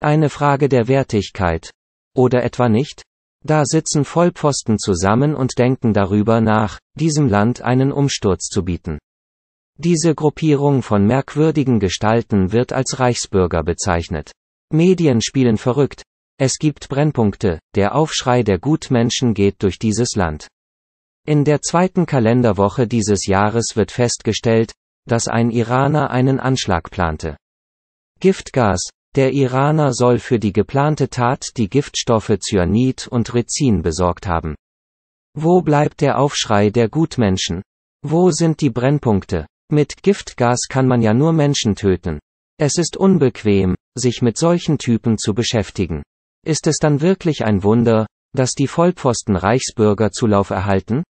Eine Frage der Wertigkeit. Oder etwa nicht? Da sitzen Vollpfosten zusammen und denken darüber nach, diesem Land einen Umsturz zu bieten. Diese Gruppierung von merkwürdigen Gestalten wird als Reichsbürger bezeichnet. Medien spielen verrückt. Es gibt Brennpunkte, der Aufschrei der Gutmenschen geht durch dieses Land. In der zweiten Kalenderwoche dieses Jahres wird festgestellt, dass ein Iraner einen Anschlag plante. Giftgas, der Iraner soll für die geplante Tat die Giftstoffe Cyanid und Rizin besorgt haben. Wo bleibt der Aufschrei der Gutmenschen? Wo sind die Brennpunkte? Mit Giftgas kann man ja nur Menschen töten. Es ist unbequem, sich mit solchen Typen zu beschäftigen. Ist es dann wirklich ein Wunder, dass die Vollpfosten Reichsbürger Zulauf erhalten?